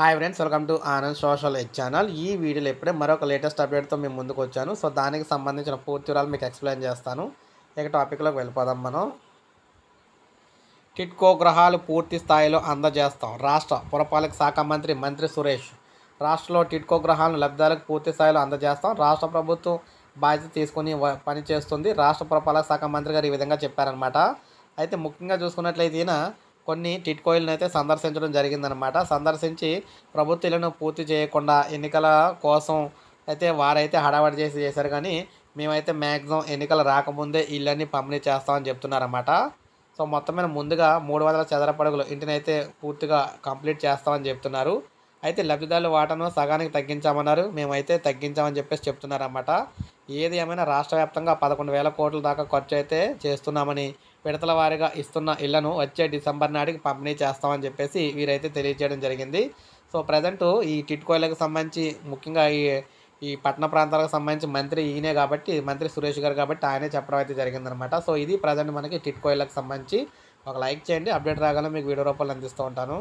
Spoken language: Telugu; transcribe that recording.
hi friends welcome to Anand social ed channel ఈ వీడియోలో ఇప్పుడే మరొక లేటెస్ట్ అప్డేట్తో మేము ముందుకు వచ్చాను సో దానికి సంబంధించిన పూర్తి వివరాలు మీకు ఎక్స్ప్లెయిన్ చేస్తాను ఇక టాపిక్లోకి వెళ్ళిపోదాం మనం టిట్కో గ్రహాలు పూర్తి స్థాయిలో అందజేస్తాం రాష్ట్ర పురపాలక శాఖ మంత్రి మంత్రి సురేష్ రాష్ట్రంలో టిట్కో గ్రహాలను లబ్ధాలకు పూర్తి స్థాయిలో అందజేస్తాం రాష్ట్ర ప్రభుత్వం బాధ్యత తీసుకుని పనిచేస్తుంది రాష్ట్ర పురపాలక శాఖ మంత్రి గారు ఈ విధంగా చెప్పారనమాట అయితే ముఖ్యంగా చూసుకున్నట్లయితే కొన్ని టిట్కోయిల్ని అయితే సందర్శించడం జరిగిందనమాట సందర్శించి ప్రభుత్వాలను పూర్తి చేయకుండా ఎన్నికల కోసం అయితే వారైతే హడావడి చేసి చేశారు కానీ మేమైతే మ్యాక్సిమం ఎన్నికలు రాకముందే ఇళ్ళన్నీ పంపిణీ చేస్తామని చెప్తున్నారన్నమాట సో మొత్తం మీద ముందుగా మూడు వందల చదరపడుగులు ఇంటిని అయితే పూర్తిగా కంప్లీట్ చేస్తామని చెప్తున్నారు అయితే లబ్ధిదారుల వాటాను సగానికి తగ్గించామన్నారు మేమైతే తగ్గించామని చెప్పేసి చెప్తున్నారన్నమాట ఏది ఏమైనా రాష్ట్ర వ్యాప్తంగా పదకొండు వేల కోట్ల దాకా ఖర్చు అయితే చేస్తున్నామని విడతల వారీగా ఇస్తున్న ఇళ్లను వచ్చే డిసెంబర్ నాటికి పంపిణీ చేస్తామని చెప్పేసి వీరైతే తెలియజేయడం జరిగింది సో ప్రజెంటు ఈ టిట్కోయిలకు సంబంధించి ముఖ్యంగా ఈ ఈ పట్టణ ప్రాంతాలకు సంబంధించి మంత్రి ఈయనే కాబట్టి మంత్రి సురేష్ గారు కాబట్టి ఆయనే చెప్పడం అయితే జరిగిందనమాట సో ఇది ప్రజెంట్ మనకి టిట్కోయిలకు సంబంధించి ఒక లైక్ చేయండి అప్డేట్ రాగానే మీకు వీడియో రూపాయలు అందిస్తూ ఉంటాను